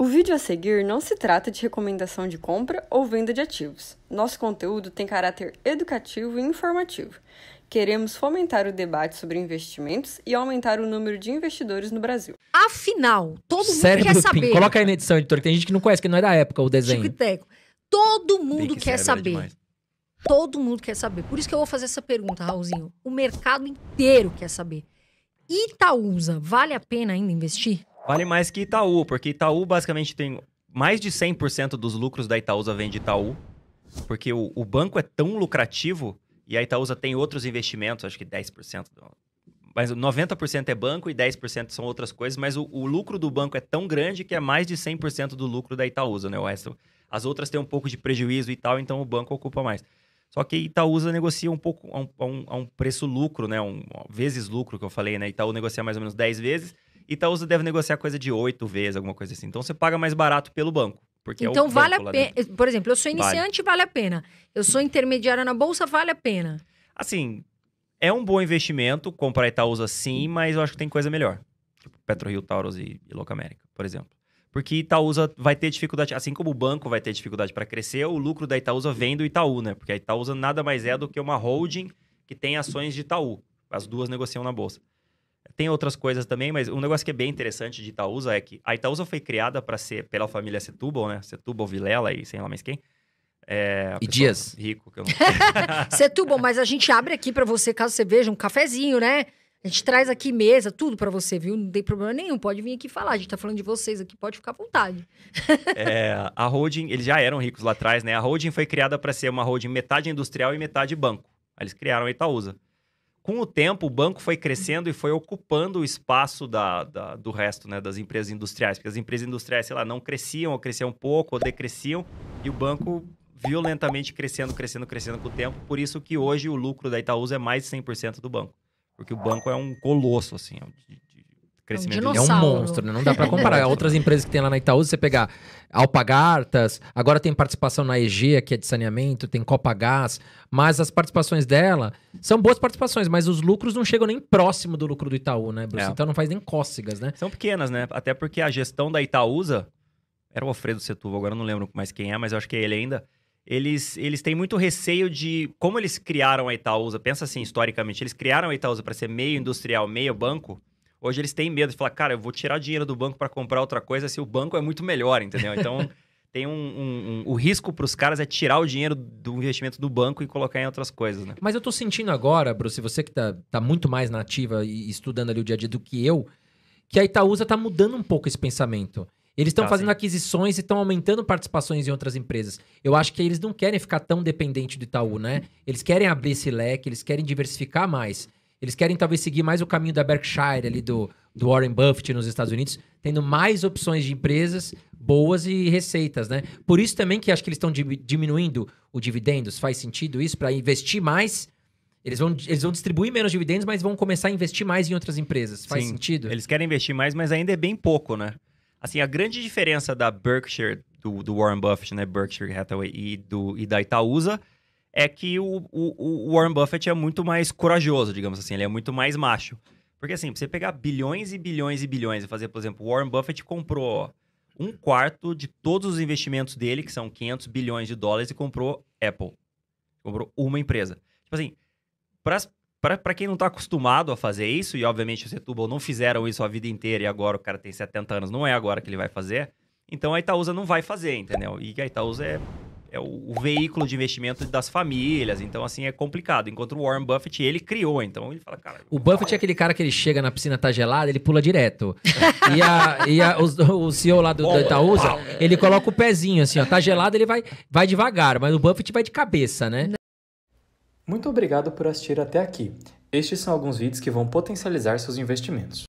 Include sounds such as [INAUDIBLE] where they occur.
O vídeo a seguir não se trata de recomendação de compra ou venda de ativos. Nosso conteúdo tem caráter educativo e informativo. Queremos fomentar o debate sobre investimentos e aumentar o número de investidores no Brasil. Afinal, todo mundo quer saber. Coloca aí na edição, editor, que tem gente que não conhece, que não é da época o desenho. Chico e Teco. Todo mundo que é quer saber. todo mundo quer saber. Por isso que eu vou fazer essa pergunta, Raulzinho. O mercado inteiro quer saber. Itaúsa, vale a pena ainda investir? Vale mais que Itaú, porque Itaú basicamente tem mais de 100% dos lucros da Itaúsa vem de Itaú, porque o, o, banco é tão lucrativo e a Itaúsa tem outros investimentos, acho que 10%, do, mas 90% é banco e 10% são outras coisas, mas o, o, lucro do banco é tão grande que é mais de 100% do lucro da Itaúsa, né? O resto, as outras têm um pouco de prejuízo e tal, então o banco ocupa mais. Só que Itaúsa negocia um pouco a um, um, um preço lucro, né? Um, vezes lucro que eu falei, né? Itaú negocia mais ou menos 10 vezes Itaúsa deve negociar coisa de oito vezes, alguma coisa assim. Então você paga mais barato pelo banco. Porque é então é vale a pena. Por exemplo, eu sou iniciante, vale. vale a pena. Eu sou intermediária na bolsa, vale a pena. Assim, é um bom investimento comprar Itaúsa sim, mas eu acho que tem coisa melhor. Tipo PetroRio, Taurus e, e Locamérica, por exemplo. Porque Itaúsa vai ter dificuldade, assim como o banco vai ter dificuldade para crescer, o lucro da Itaúsa vem do Itaú, né? Porque a Itaúsa nada mais é do que uma holding que tem ações de Itaú. As duas negociam na bolsa tem outras coisas também, mas um negócio que é bem interessante de Itaúsa é que a Itaúsa foi criada para ser pela família Setúbal, né? Setúbal, Vilela e sei lá mais quem. É, e Dias. Rico, que eu não [LAUGHS] Setúbal, mas a gente abre aqui para você, caso você veja, um cafezinho, né? A gente traz aqui mesa, tudo para você, viu? Não tem problema nenhum, pode vir aqui falar. A gente tá falando de vocês aqui, pode ficar à vontade. é, a holding, eles já eram ricos lá atrás, né? A holding foi criada para ser uma holding metade industrial e metade banco. Aí eles criaram a Itaúsa com o tempo, o banco foi crescendo e foi ocupando o espaço da, da, do resto né, das empresas industriais. Porque as empresas industriais, sei lá, não cresciam, ou cresciam pouco, ou decresciam, e o banco violentamente crescendo, crescendo, crescendo com o tempo. Por isso que hoje o lucro da Itaúsa é mais de 100% do banco. Porque o banco é um colosso, assim, é crescimento é um, é um monstro, né? Não dá para comparar. [LAUGHS] É outras empresas que tem lá na Itaú, você pegar Alpagartas, agora tem participação na EG, que é de saneamento, tem Copagás, mas as participações dela são boas participações, mas os lucros não chegam nem próximo do lucro do Itaú, né, Bruce? É. Então não faz nem cócegas, né? São pequenas, né? Até porque a gestão da Itaúsa, era o Alfredo Setúbal, agora não lembro mais quem é, mas eu acho que é ele ainda, eles, eles têm muito receio de como eles criaram a Itaúsa, pensa assim, historicamente, eles criaram a Itaúsa para ser meio industrial, meio banco, Hoje eles têm medo de falar, cara, eu vou tirar dinheiro do banco para comprar outra coisa se o banco é muito melhor, entendeu? Então, [LAUGHS] tem um, um, um o risco para os caras é tirar o dinheiro do investimento do banco e colocar em outras coisas, né? Mas eu tô sentindo agora, Bruce, você que tá, tá muito mais nativa e estudando ali o dia a dia do que eu, que a Itaúsa tá mudando um pouco esse pensamento. Eles estão ah, fazendo sim. aquisições e estão aumentando participações em outras empresas. Eu acho que eles não querem ficar tão dependente do Itaú, né? Uhum. Eles querem abrir esse leque, eles querem diversificar mais. Eles querem talvez seguir mais o caminho da Berkshire, ali do, do Warren Buffett nos Estados Unidos, tendo mais opções de empresas boas e receitas, né? Por isso também que acho que eles estão diminuindo o dividendos. Faz sentido isso para investir mais? Eles vão, eles vão distribuir menos dividendos, mas vão começar a investir mais em outras empresas. Faz Sim, sentido? Eles querem investir mais, mas ainda é bem pouco, né? Assim, a grande diferença da Berkshire, do, do Warren Buffett, né? Berkshire Hathaway e, do, e da Itaúsa é que o, o, o, Warren Buffett é muito mais corajoso, digamos assim, ele é muito mais macho. Porque assim, pra você pegar bilhões e bilhões e bilhões e fazer, por exemplo, o Warren Buffett comprou um quarto de todos os investimentos dele, que são 500 bilhões de dólares, e comprou Apple. Comprou uma empresa. Tipo assim, para quem não tá acostumado a fazer isso, e obviamente o Setúbal não fizeram isso a vida inteira e agora o cara tem 70 anos, não é agora que ele vai fazer, então a Itaúsa não vai fazer, entendeu? E a Itaúsa é é o, o, veículo de investimento das famílias, então assim é complicado. Enquanto o Warren Buffett, ele criou, então ele fala, cara. O Buffett é aquele cara que ele chega na piscina tá gelada, ele pula direto. [LAUGHS] e a, e a, o, o CEO lá do, Bola, do Itaúsa, ele coloca o pezinho assim, ó, tá gelado, ele vai, vai devagar, mas o Buffett vai de cabeça, né? Muito obrigado por assistir até aqui. Estes são alguns vídeos que vão potencializar seus investimentos.